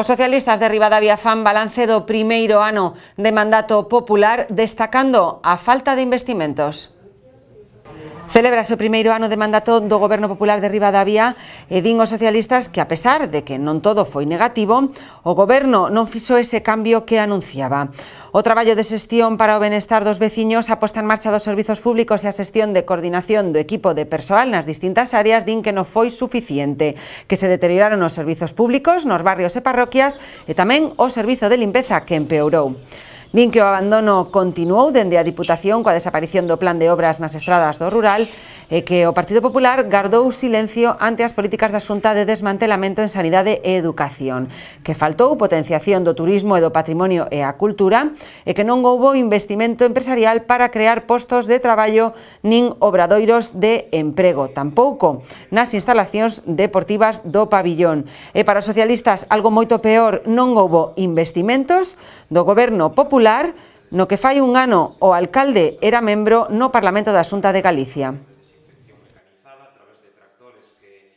Los socialistas de Rivadavia fan balance do primeiro ano de mandato popular destacando a falta de investimentos. Celebra o primeiro ano de mandato do Goberno Popular de Ribadavia e din os socialistas que, a pesar de que non todo foi negativo, o Goberno non fixo ese cambio que anunciaba. O traballo de xestión para o benestar dos veciños, a posta en marcha dos servizos públicos e a xestión de coordinación do equipo de persoal nas distintas áreas din que non foi suficiente, que se deterioraron os servizos públicos nos barrios e parroquias e tamén o servizo de limpeza que empeorou. Din que o abandono continuou dende a Diputación coa desaparición do plan de obras nas estradas do rural e que o Partido Popular gardou silencio ante as políticas da Xunta de desmantelamento en sanidade e educación, que faltou potenciación do turismo e do patrimonio e a cultura, e que non houbo investimento empresarial para crear postos de traballo nin obradoiros de emprego, tampouco nas instalacións deportivas do pabillón. E para os socialistas, algo moito peor, non houbo investimentos do goberno popular no que fai un ano o alcalde era membro no Parlamento da Xunta de Galicia. actores que